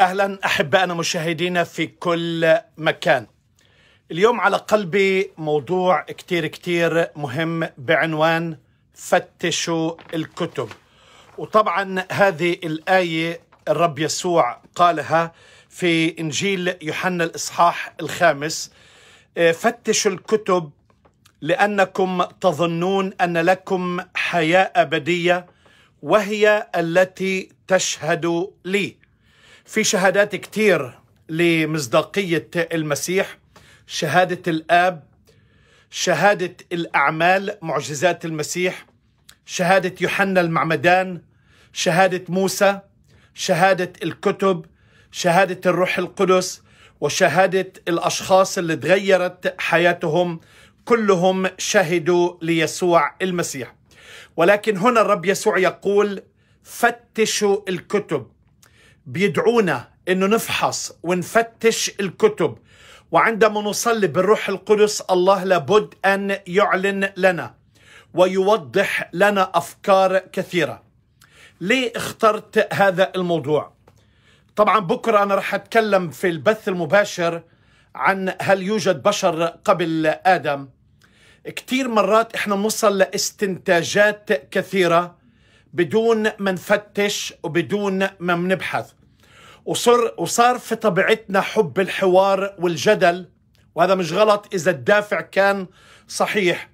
اهلا احبائنا مشاهدينا في كل مكان. اليوم على قلبي موضوع كتير كتير مهم بعنوان فتشوا الكتب. وطبعا هذه الايه الرب يسوع قالها في انجيل يوحنا الاصحاح الخامس آه، فتشوا الكتب لانكم تظنون ان لكم حياه ابديه وهي التي تشهد لي في شهادات كتير لمصداقية المسيح شهادة الآب شهادة الأعمال معجزات المسيح شهادة يوحنا المعمدان شهادة موسى شهادة الكتب شهادة الروح القدس وشهادة الأشخاص اللي تغيرت حياتهم كلهم شهدوا ليسوع المسيح ولكن هنا الرب يسوع يقول فتشوا الكتب بيدعونا انه نفحص ونفتش الكتب وعندما نصلي بالروح القدس الله لابد ان يعلن لنا ويوضح لنا افكار كثيره. ليه اخترت هذا الموضوع؟ طبعا بكره انا راح اتكلم في البث المباشر عن هل يوجد بشر قبل ادم؟ كثير مرات احنا نوصل لاستنتاجات كثيره بدون ما نفتش وبدون ما بنبحث وصر وصار في طبيعتنا حب الحوار والجدل وهذا مش غلط إذا الدافع كان صحيح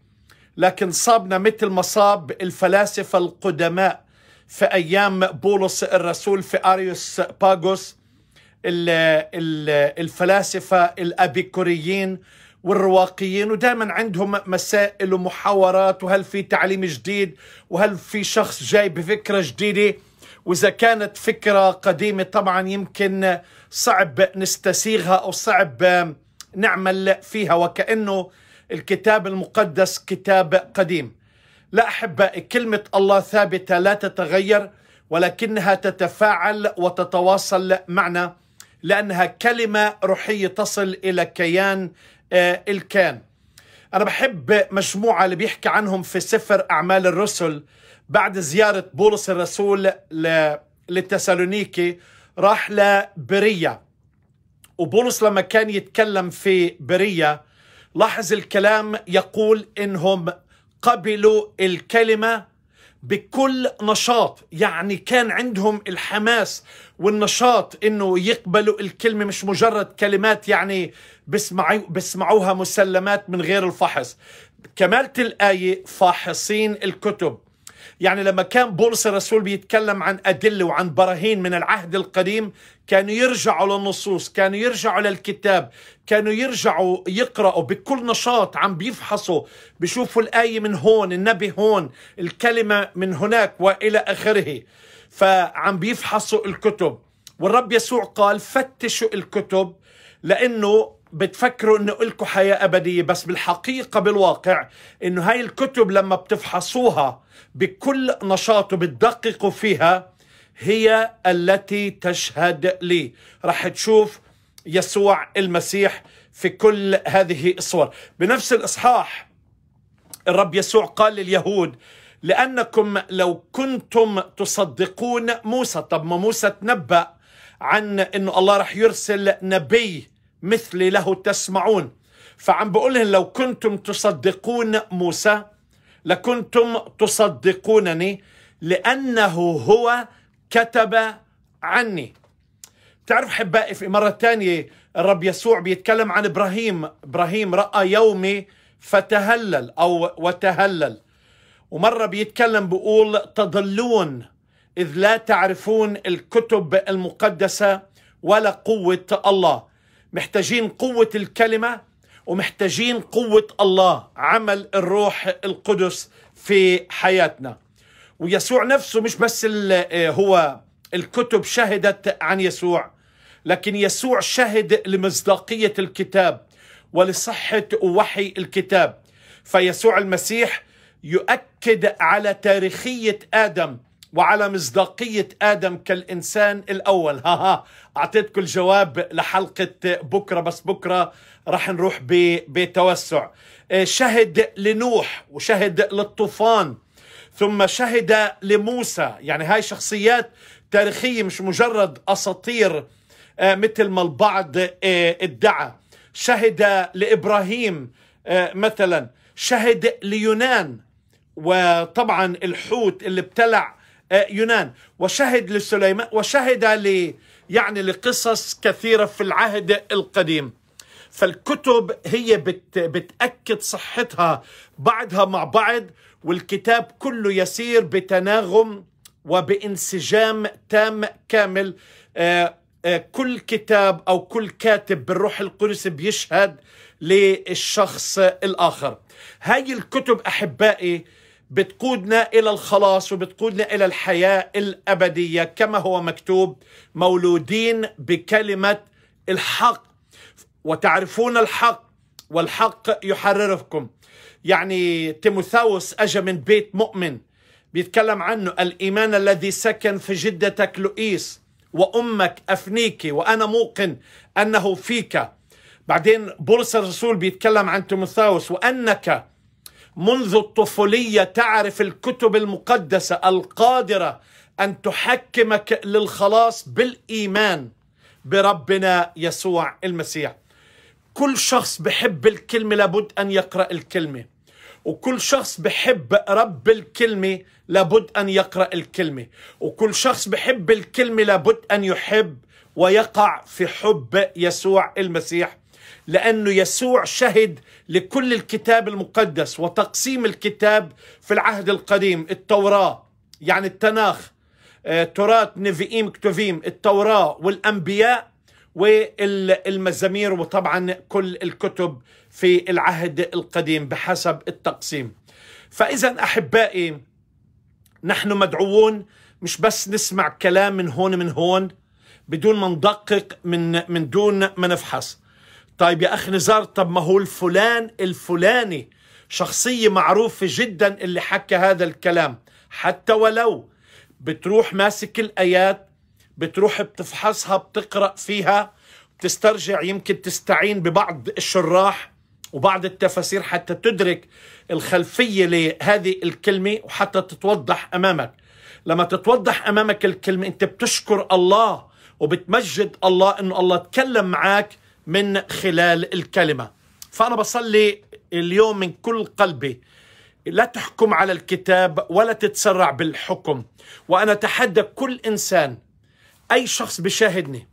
لكن صابنا مثل ما صاب الفلاسفة القدماء في أيام بولس الرسول في أريوس باغوس الفلاسفة الأبيكوريين والرواقيين ودائما عندهم مسائل ومحاورات وهل في تعليم جديد وهل في شخص جاي بفكرة جديدة وإذا كانت فكرة قديمة طبعا يمكن صعب نستسيغها أو صعب نعمل فيها وكأنه الكتاب المقدس كتاب قديم لا أحب كلمة الله ثابتة لا تتغير ولكنها تتفاعل وتتواصل معنا لأنها كلمة روحية تصل إلى كيان آه، الكان أنا بحب مجموعة اللي بيحكي عنهم في سفر أعمال الرسل بعد زيارة بولس الرسول للتسالونيكي راح لبرية وبولس لما كان يتكلم في برية لاحظ الكلام يقول إنهم قبلوا الكلمة بكل نشاط يعني كان عندهم الحماس والنشاط انه يقبلوا الكلمه مش مجرد كلمات يعني بسمعوا بسمعوها مسلمات من غير الفحص كمالة الآية فاحصين الكتب يعني لما كان بولس الرسول بيتكلم عن أدلة وعن براهين من العهد القديم كانوا يرجعوا للنصوص كانوا يرجعوا للكتاب كانوا يرجعوا يقرأوا بكل نشاط عم بيفحصوا بيشوفوا الآية من هون النبي هون الكلمة من هناك وإلى آخره فعم بيفحصوا الكتب والرب يسوع قال فتشوا الكتب لأنه بتفكروا انه لكم حياة أبدية بس بالحقيقة بالواقع انه هاي الكتب لما بتفحصوها بكل نشاط وبتدققوا فيها هي التي تشهد لي رح تشوف يسوع المسيح في كل هذه الصور بنفس الإصحاح الرب يسوع قال لليهود لأنكم لو كنتم تصدقون موسى طب ما موسى تنبأ عن أنه الله رح يرسل نبي مثلي له تسمعون فعم بقول لهم لو كنتم تصدقون موسى لكنتم تصدقونني لأنه هو كتب عني تعرف حبائي في مرة تانية الرب يسوع بيتكلم عن إبراهيم إبراهيم رأى يومي فتهلل أو وتهلل ومرة بيتكلم بقول تضلون إذ لا تعرفون الكتب المقدسة ولا قوة الله محتاجين قوة الكلمة ومحتاجين قوة الله عمل الروح القدس في حياتنا ويسوع نفسه مش بس آه، هو الكتب شهدت عن يسوع لكن يسوع شهد لمصداقية الكتاب ولصحة وحي الكتاب فيسوع المسيح يؤكد على تاريخية آدم وعلى مصداقية آدم كالإنسان الأول ها ها أعطيتكم الجواب لحلقة بكرة بس بكرة رح نروح بتوسع آه، شهد لنوح وشهد للطوفان ثم شهد لموسى يعني هاي شخصيات تاريخية مش مجرد أساطير آه، مثل ما البعض آه، ادعى شهد لإبراهيم مثلا شهد ليونان وطبعا الحوت اللي ابتلع آه، يونان وشهد لسليمان وشهد لي يعني لقصص كثيرة في العهد القديم فالكتب هي بت بتأكد صحتها بعضها مع بعض والكتاب كله يسير بتناغم وبانسجام تام كامل آه، آه، كل كتاب أو كل كاتب بالروح القدس بيشهد للشخص الآخر هاي الكتب أحبائي بتقودنا الى الخلاص وبتقودنا الى الحياه الابديه كما هو مكتوب مولودين بكلمه الحق وتعرفون الحق والحق يحرركم يعني تيموثاوس اجى من بيت مؤمن بيتكلم عنه الايمان الذي سكن في جدتك لؤيس وامك افنيكي وانا موقن انه فيك بعدين بولس الرسول بيتكلم عن تيموثاوس وانك منذ الطفوليه تعرف الكتب المقدسه القادره ان تحكمك للخلاص بالايمان بربنا يسوع المسيح. كل شخص بحب الكلمه لابد ان يقرا الكلمه. وكل شخص بحب رب الكلمه لابد ان يقرا الكلمه، وكل شخص بحب الكلمه لابد ان يحب ويقع في حب يسوع المسيح لأنه يسوع شهد لكل الكتاب المقدس وتقسيم الكتاب في العهد القديم التوراة يعني التناخ آه، تراث نفيئيم كتوفيم التوراة والأنبياء والمزامير وطبعا كل الكتب في العهد القديم بحسب التقسيم فإذا أحبائي نحن مدعوون مش بس نسمع كلام من هون من هون بدون ما ندقق من من دون ما نفحص طيب يا أخ نزار طب ما هو الفلان الفلاني شخصية معروفة جدا اللي حكى هذا الكلام حتى ولو بتروح ماسك الآيات بتروح بتفحصها بتقرأ فيها بتسترجع يمكن تستعين ببعض الشراح وبعض التفاسير حتى تدرك الخلفية لهذه الكلمة وحتى تتوضح أمامك لما تتوضح أمامك الكلمة أنت بتشكر الله وبتمجد الله أنه الله تكلم معك من خلال الكلمه فانا بصلي اليوم من كل قلبي لا تحكم على الكتاب ولا تتسرع بالحكم وانا اتحدى كل انسان اي شخص بشاهدني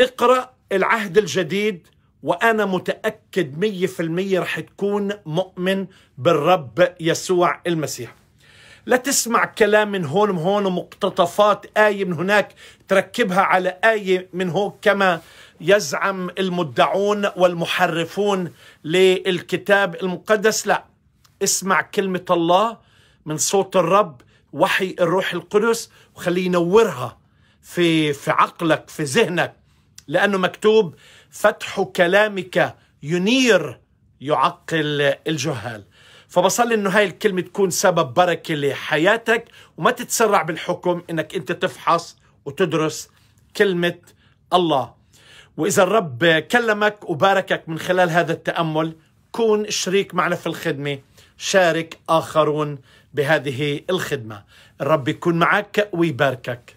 اقرا العهد الجديد وأنا متأكد مية في المية رح تكون مؤمن بالرب يسوع المسيح لا تسمع كلام من هون ومن هون ومقتطفات آية من هناك تركبها على آية من هون كما يزعم المدعون والمحرفون للكتاب المقدس لا اسمع كلمة الله من صوت الرب وحي الروح القدس وخليه ينورها في في عقلك في ذهنك لأنه مكتوب فتح كلامك ينير يعقل الجهال فبصلي انه هاي الكلمه تكون سبب بركه لحياتك وما تتسرع بالحكم انك انت تفحص وتدرس كلمه الله وإذا الرب كلمك وباركك من خلال هذا التأمل كون شريك معنا في الخدمة شارك آخرون بهذه الخدمة الرب يكون معك ويباركك